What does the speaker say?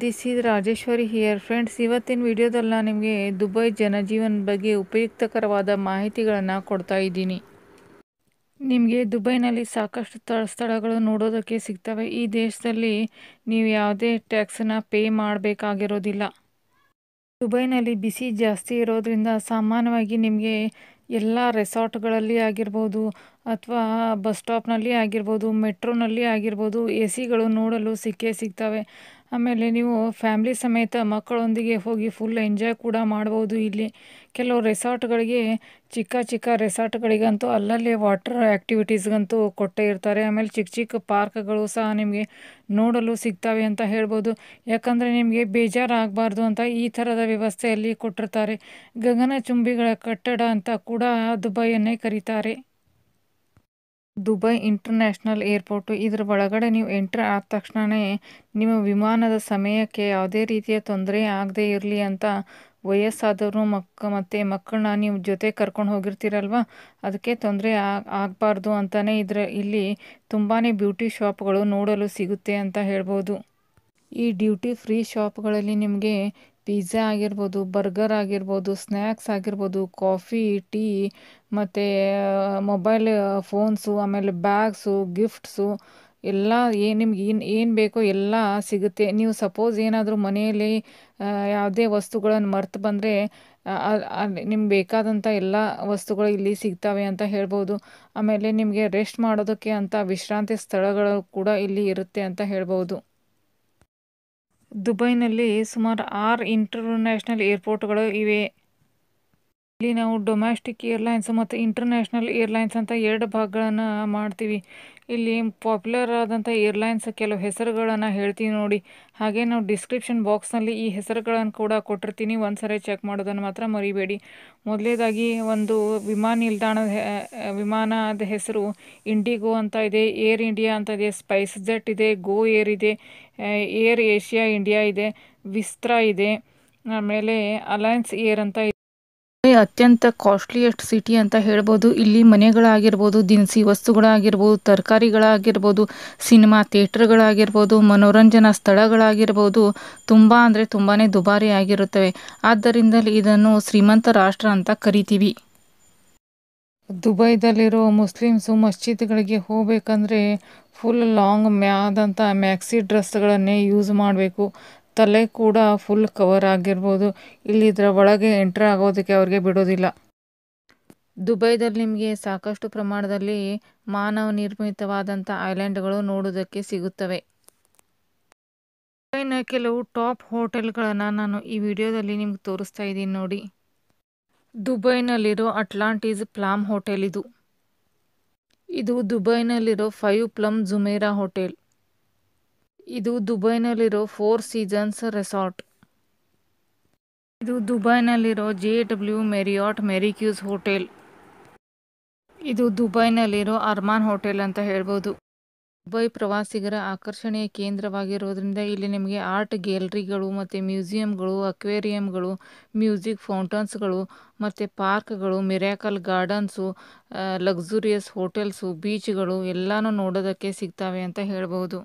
this Rajeshwari here friends ಇವತ್ತಿನ ವಿಡಿಯೋದಲ್ಲ ನಿಮಗೆ Dubai ಜನಜೀವನ ಬಗ್ಗೆ ಉಪಯುಕ್ತಕರವಾದ ಮಾಹಿತಿಗಳನ್ನು ಕೊಡ್ತಾ ಇದ್ದೀನಿ ನಿಮಗೆ ದುಬೈನಲ್ಲಿ ಸಾಕಷ್ಟು ಸ್ಥಳಗಳು ನೋಡೋದಕ್ಕೆ ಸಿಗ್ತವೆ ಈ ದೇಶದಲ್ಲಿ ನೀವು ಯಾವುದೇ ಟ್ಯಾಕ್ಸನ್ನು ಪೇ ಮಾಡಬೇಕಾಗಿರೋದಿಲ್ಲ ದುಬೈನಲ್ಲಿ ಬಿಸಿ ಜಾಸ್ತಿ ಇರೋದ್ರಿಂದ ಸಾಮಾನ್ಯವಾಗಿ ನಿಮಗೆ ಎಲ್ಲ ರೆಸಾರ್ಟ್ಗಳಲ್ಲಿ ಆಗಿರ್ಬೋದು ಅಥವಾ ಬಸ್ ಸ್ಟಾಪ್ನಲ್ಲಿ ಆಗಿರ್ಬೋದು ಮೆಟ್ರೋನಲ್ಲಿ ಆಗಿರ್ಬೋದು ಎ ಸಿಗಳು ನೋಡಲು ಸಿಕ್ಕೇ ಸಿಗ್ತವೆ ಆಮೇಲೆ ನೀವು ಫ್ಯಾಮ್ಲಿ ಸಮೇತ ಮಕ್ಕಳೊಂದಿಗೆ ಹೋಗಿ ಫುಲ್ ಎಂಜಾಯ್ ಕೂಡ ಮಾಡ್ಬೋದು ಇಲ್ಲಿ ಕೆಲವು ರೆಸಾರ್ಟ್ಗಳಿಗೆ ಚಿಕ್ಕ ಚಿಕ್ಕ ರೆಸಾರ್ಟ್ಗಳಿಗಂತೂ ಅಲ್ಲಲ್ಲಿ ವಾಟರ್ ಆ್ಯಕ್ಟಿವಿಟೀಸ್ಗಂತೂ ಕೊಟ್ಟೇ ಇರ್ತಾರೆ ಆಮೇಲೆ ಚಿಕ್ಕ ಚಿಕ್ಕ ಪಾರ್ಕ್ಗಳು ಸಹ ನಿಮಗೆ ನೋಡಲು ಸಿಗ್ತವೆ ಅಂತ ಹೇಳ್ಬೋದು ಯಾಕಂದರೆ ನಿಮಗೆ ಬೇಜಾರಾಗಬಾರ್ದು ಅಂತ ಈ ಥರದ ವ್ಯವಸ್ಥೆಯಲ್ಲಿ ಕೊಟ್ಟಿರ್ತಾರೆ ಗಗನ ಚುಂಬಿಗಳ ಕಟ್ಟಡ ಅಂತ ಕೂಡ ದುಬೈಯನ್ನೇ ಕರೀತಾರೆ ದುಬೈ ಇಂಟರ್ನ್ಯಾಷನಲ್ ಏರ್ಪೋರ್ಟು ಇದರ ಒಳಗಡೆ ನೀವು ಎಂಟ್ರ್ ಆದ ತಕ್ಷಣವೇ ನಿಮ್ಮ ವಿಮಾನದ ಸಮಯಕ್ಕೆ ಯಾವುದೇ ರೀತಿಯ ತೊಂದರೆ ಆಗದೆ ಇರಲಿ ಅಂತ ವಯಸ್ಸಾದವರು ಮಕ್ ಮತ್ತು ಮಕ್ಕಳನ್ನ ನೀವು ಜೊತೆ ಕರ್ಕೊಂಡು ಹೋಗಿರ್ತೀರಲ್ವ ಅದಕ್ಕೆ ತೊಂದರೆ ಆಗಬಾರ್ದು ಅಂತಲೇ ಇದ್ರೆ ಇಲ್ಲಿ ತುಂಬಾ ಬ್ಯೂಟಿ ಶಾಪ್ಗಳು ನೋಡಲು ಸಿಗುತ್ತೆ ಅಂತ ಹೇಳ್ಬೋದು ಈ ಡ್ಯೂಟಿ ಫ್ರೀ ಶಾಪ್ಗಳಲ್ಲಿ ನಿಮಗೆ ಪಿಜ್ಜಾ ಆಗಿರ್ಬೋದು ಬರ್ಗರ್ ಆಗಿರ್ಬೋದು ಸ್ನ್ಯಾಕ್ಸ್ ಆಗಿರ್ಬೋದು ಕಾಫಿ ಟೀ ಮತ್ತು ಮೊಬೈಲ್ ಫೋನ್ಸು ಆಮೇಲೆ ಬ್ಯಾಗ್ಸು ಗಿಫ್ಟ್ಸು ಎಲ್ಲ ಏನು ನಿಮ್ಗೆ ಏನು ಏನು ಬೇಕೋ ಎಲ್ಲ ಸಿಗುತ್ತೆ ನೀವು ಸಪೋಸ್ ಏನಾದರೂ ಮನೆಯಲ್ಲಿ ಯಾವುದೇ ವಸ್ತುಗಳನ್ನು ಮರ್ತು ಬಂದರೆ ನಿಮ್ಗೆ ಬೇಕಾದಂಥ ಎಲ್ಲ ವಸ್ತುಗಳು ಇಲ್ಲಿ ಸಿಗ್ತವೆ ಅಂತ ಹೇಳ್ಬೋದು ಆಮೇಲೆ ನಿಮಗೆ ರೆಸ್ಟ್ ಮಾಡೋದಕ್ಕೆ ಅಂತ ವಿಶ್ರಾಂತಿ ಸ್ಥಳಗಳು ಕೂಡ ಇಲ್ಲಿ ಇರುತ್ತೆ ಅಂತ ಹೇಳ್ಬೋದು ದುಬೈನಲ್ಲಿ ಸುಮಾರು ಆರು ಇಂಟರ್ನ್ಯಾಷನಲ್ ಏರ್ಪೋರ್ಟ್ಗಳು ಇವೆ ಇಲ್ಲಿ ನಾವು ಡೊಮ್ಯಾಸ್ಟಿಕ್ ಏರ್ಲೈನ್ಸ್ ಮತ್ತು ಇಂಟರ್ನ್ಯಾಷನಲ್ ಏರ್ಲೈನ್ಸ್ ಅಂತ ಎರಡು ಭಾಗಗಳನ್ನು ಮಾಡ್ತೀವಿ ಇಲ್ಲಿ ಪಾಪ್ಯುಲರ್ ಆದಂಥ ಏರ್ಲೈನ್ಸ್ ಕೆಲವು ಹೆಸರುಗಳನ್ನು ಹೇಳ್ತೀವಿ ನೋಡಿ ಹಾಗೆ ನಾವು ಡಿಸ್ಕ್ರಿಪ್ಷನ್ ಬಾಕ್ಸ್ನಲ್ಲಿ ಈ ಹೆಸರುಗಳನ್ನು ಕೂಡ ಕೊಟ್ಟಿರ್ತೀನಿ ಒಂದು ಸರಿ ಚೆಕ್ ಮಾಡೋದನ್ನು ಮಾತ್ರ ಮರಿಬೇಡಿ ಮೊದಲೇದಾಗಿ ಒಂದು ವಿಮಾನ ನಿಲ್ದಾಣದ ವಿಮಾನದ ಹೆಸರು ಇಂಡಿಗೋ ಅಂತ ಇದೆ ಏರ್ ಇಂಡಿಯಾ ಅಂತ ಇದೆ ಸ್ಪೈಸ್ ಜೆಟ್ ಇದೆ ಗೋ ಏರ್ ಇದೆ ಏರ್ ಏಷ್ಯಾ ಇಂಡಿಯಾ ಇದೆ ವಿಸ್ತ್ರಾ ಇದೆ ಆಮೇಲೆ ಅಲಯನ್ಸ್ ಏರ್ ಅಂತ ಅತ್ಯಂತ ಕಾಸ್ಟ್ಲಿಯೆಸ್ಟ್ ಸಿಟಿ ಅಂತ ಹೇಳ್ಬೋದು ಇಲ್ಲಿ ಮನೆಗಳಾಗಿರ್ಬೋದು ದಿನಸಿ ವಸ್ತುಗಳಾಗಿರ್ಬೋದು ತರಕಾರಿಗಳಾಗಿರ್ಬೋದು ಸಿನಿಮಾ ಥಿಯೇಟರ್ಗಳಾಗಿರ್ಬೋದು ಮನೋರಂಜನಾ ಸ್ಥಳಗಳಾಗಿರ್ಬೋದು ತುಂಬ ಅಂದರೆ ತುಂಬಾ ದುಬಾರಿ ಆಗಿರುತ್ತವೆ ಆದ್ದರಿಂದಲೇ ಇದನ್ನು ಶ್ರೀಮಂತ ರಾಷ್ಟ್ರ ಅಂತ ಕರಿತೀವಿ ದುಬೈದಲ್ಲಿರೋ ಮುಸ್ಲಿಮ್ಸು ಮಸ್ಜಿದ್ಗಳಿಗೆ ಹೋಗಬೇಕಂದ್ರೆ ಫುಲ್ ಲಾಂಗ್ ಮ್ಯಾದಂಥ ಮ್ಯಾಕ್ಸಿ ಡ್ರೆಸ್ಗಳನ್ನೇ ಯೂಸ್ ಮಾಡಬೇಕು ತಲೆ ಕೂಡ ಫುಲ್ ಕವರ್ ಆಗಿರ್ಬೋದು ಇಲ್ಲಿ ಇದರ ಒಳಗೆ ಎಂಟ್ರ್ ಆಗೋದಕ್ಕೆ ಅವ್ರಿಗೆ ಬಿಡೋದಿಲ್ಲ ದುಬೈದಲ್ಲಿ ನಿಮಗೆ ಸಾಕಷ್ಟು ಪ್ರಮಾಣದಲ್ಲಿ ಮಾನವ ನಿರ್ಮಿತವಾದಂಥ ಐಲ್ಯಾಂಡ್ಗಳು ನೋಡೋದಕ್ಕೆ ಸಿಗುತ್ತವೆ ದುಬೈನ ಕೆಲವು ಟಾಪ್ ಹೋಟೆಲ್ಗಳನ್ನು ನಾನು ಈ ವಿಡಿಯೋದಲ್ಲಿ ನಿಮ್ಗೆ ತೋರಿಸ್ತಾ ಇದ್ದೀನಿ ನೋಡಿ ದುಬೈನಲ್ಲಿರೋ ಅಟ್ಲಾಂಟಿಸ್ ಪ್ಲಾಮ್ ಹೋಟೆಲ್ ಇದು ಇದು ದುಬೈನಲ್ಲಿರೋ ಫೈವ್ ಪ್ಲಮ್ ಜುಮೇರಾ ಹೋಟೆಲ್ ಇದು ದುಬೈನಲ್ಲಿರೋ ಫೋರ್ ಸೀಸನ್ಸ್ ರೆಸಾರ್ಟ್ ಇದು ದುಬೈನಲ್ಲಿರೋ J W Marriott Marquis hotel ಇದು ದುಬೈನಲ್ಲಿರೋ ಅರ್ಮಾನ್ ಹೋಟೆಲ್ ಅಂತ ಹೇಳ್ಬೋದು ದುಬೈ ಪ್ರವಾಸಿಗರ ಆಕರ್ಷಣೀಯ ಕೇಂದ್ರವಾಗಿರೋದ್ರಿಂದ ಇಲ್ಲಿ ನಿಮಗೆ ಆರ್ಟ್ ಗ್ಯಾಲರಿಗಳು ಮತ್ತು ಮ್ಯೂಸಿಯಂಗಳು ಅಕ್ವೇರಿಯಂಗಳು ಮ್ಯೂಸಿಕ್ ಫೌಂಟನ್ಸ್ಗಳು ಮತ್ತು ಪಾರ್ಕ್ಗಳು ಮಿರಾಕಲ್ ಗಾರ್ಡನ್ಸು ಲಕ್ಸುರಿಯಸ್ ಹೋಟೆಲ್ಸು ಬೀಚ್ಗಳು ಎಲ್ಲನೂ ನೋಡೋದಕ್ಕೆ ಸಿಗ್ತವೆ ಅಂತ ಹೇಳ್ಬೋದು